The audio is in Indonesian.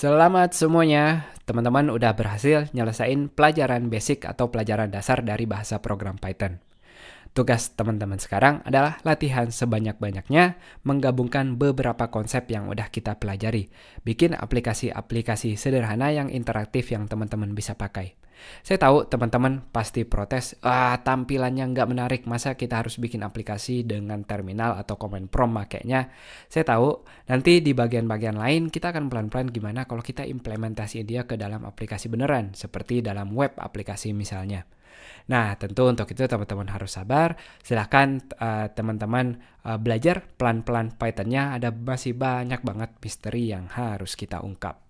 Selamat semuanya, teman-teman udah berhasil nyelesain pelajaran basic atau pelajaran dasar dari bahasa program Python. Tugas teman-teman sekarang adalah latihan sebanyak-banyaknya menggabungkan beberapa konsep yang udah kita pelajari. Bikin aplikasi-aplikasi sederhana yang interaktif yang teman-teman bisa pakai. Saya tahu teman-teman pasti protes, ah tampilannya nggak menarik, masa kita harus bikin aplikasi dengan terminal atau command prompt makanya. Saya tahu nanti di bagian-bagian lain kita akan pelan-pelan gimana kalau kita implementasi dia ke dalam aplikasi beneran, seperti dalam web aplikasi misalnya. Nah, tentu untuk itu teman-teman harus sabar. Silahkan eh, teman-teman uh, belajar pelan-pelan Pythonnya. Ada masih banyak banget misteri yang harus kita ungkap.